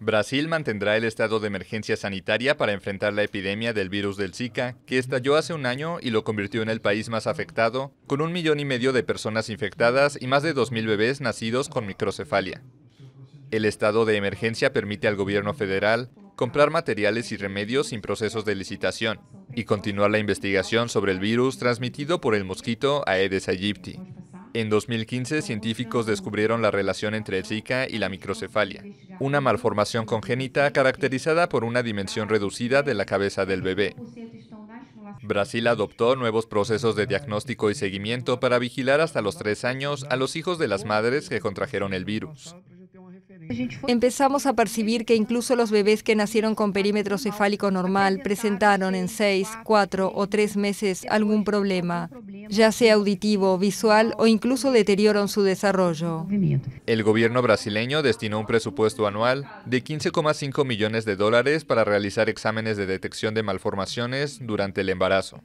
Brasil mantendrá el estado de emergencia sanitaria para enfrentar la epidemia del virus del Zika, que estalló hace un año y lo convirtió en el país más afectado, con un millón y medio de personas infectadas y más de 2.000 bebés nacidos con microcefalia. El estado de emergencia permite al gobierno federal comprar materiales y remedios sin procesos de licitación y continuar la investigación sobre el virus transmitido por el mosquito Aedes aegypti. En 2015, científicos descubrieron la relación entre el Zika y la microcefalia, una malformación congénita caracterizada por una dimensión reducida de la cabeza del bebé. Brasil adoptó nuevos procesos de diagnóstico y seguimiento para vigilar hasta los tres años a los hijos de las madres que contrajeron el virus. Empezamos a percibir que incluso los bebés que nacieron con perímetro cefálico normal presentaron en seis, cuatro o tres meses algún problema, ya sea auditivo, visual o incluso deterioro en su desarrollo. El gobierno brasileño destinó un presupuesto anual de 15,5 millones de dólares para realizar exámenes de detección de malformaciones durante el embarazo.